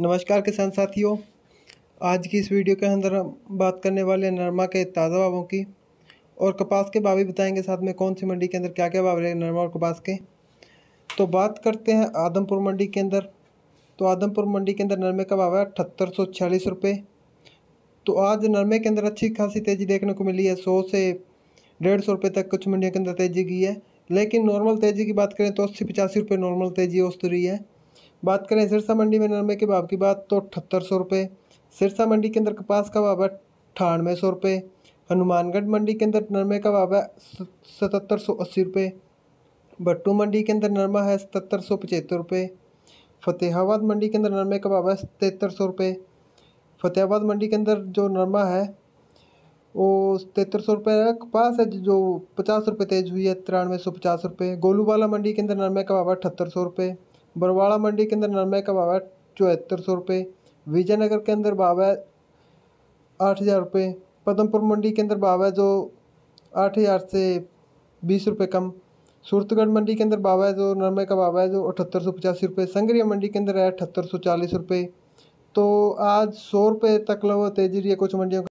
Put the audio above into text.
नमस्कार किसान साथियों आज की इस वीडियो के अंदर हम बात करने वाले नरमा के ताज़ा भावों की और कपास के भाव भी बताएंगे साथ में कौन सी मंडी के अंदर क्या क्या भाव रहे नरमा और कपास के तो बात करते हैं आदमपुर मंडी के अंदर तो आदमपुर मंडी के अंदर नरमे का भाव है अठहत्तर सौ छियालीस रुपये तो आज नरमे के अंदर अच्छी खासी तेज़ी देखने को मिली है सौ से डेढ़ सौ रुपये तक कुछ मंडियों के अंदर तेज़ी गई है लेकिन नॉर्मल तेज़ी की बात करें तो अस्सी पचासी रुपये नॉर्मल तेज़ी औसत रही है बात करें सिरसा मंडी में नरमे के भाव की बात तो अठहत्तर सौ रुपये सिरसा मंडी के अंदर कपास का भाव है अठानवे सौ रुपये हनुमानगढ़ मंडी के अंदर नरमे का भाव है सतहत्तर सौ अस्सी रुपये भट्टू मंडी के अंदर नरमा है सतहत्तर सौ पचहत्तर रुपये फतेहाबाद मंडी के अंदर नरमे का भाव है तिहत्तर सौ रुपये फतेहाबाद मंडी के अंदर जो नरमा है वो तिहत्तर सौ रुपये कपास है जो पचास रुपये तेज हुई है तिरानवे सौ पचास रुपये गोलूवाला मंडी के अंदर नरमे का भाव है अठहत्तर सौ रुपये बरवाड़ा मंडी के अंदर नरमे का भाव है चौहत्तर सौ रुपये विजयनगर के अंदर भाव है आठ हज़ार रुपये पदमपुर मंडी के अंदर भाव है जो आठ हज़ार से बीस रुपये कम सूरतगढ़ मंडी के अंदर भाव है जो नरमे का भाव है जो अठहत्तर सौ पचासी रुपये संगरिया मंडी के अंदर है अठहत्तर सौ चालीस रुपये तो आज सौ रुपये तक लो तेजी रही है कुछ मंडियों